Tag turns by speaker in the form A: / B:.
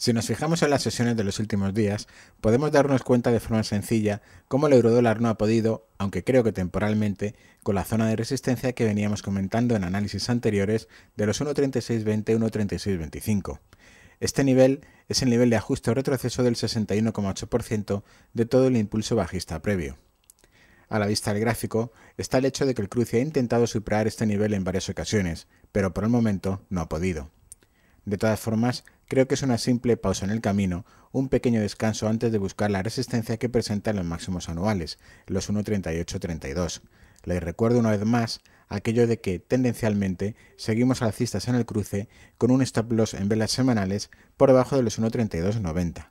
A: Si nos fijamos en las sesiones de los últimos días, podemos darnos cuenta de forma sencilla cómo el eurodólar no ha podido, aunque creo que temporalmente, con la zona de resistencia que veníamos comentando en análisis anteriores de los 1.3620 1.3625. Este nivel es el nivel de ajuste o retroceso del 61,8% de todo el impulso bajista previo. A la vista del gráfico está el hecho de que el cruce ha intentado superar este nivel en varias ocasiones, pero por el momento no ha podido. De todas formas, creo que es una simple pausa en el camino, un pequeño descanso antes de buscar la resistencia que presentan los máximos anuales, los 1,3832. Les recuerdo una vez más aquello de que, tendencialmente, seguimos alcistas en el cruce con un stop loss en velas semanales por debajo de los
B: 1,3290.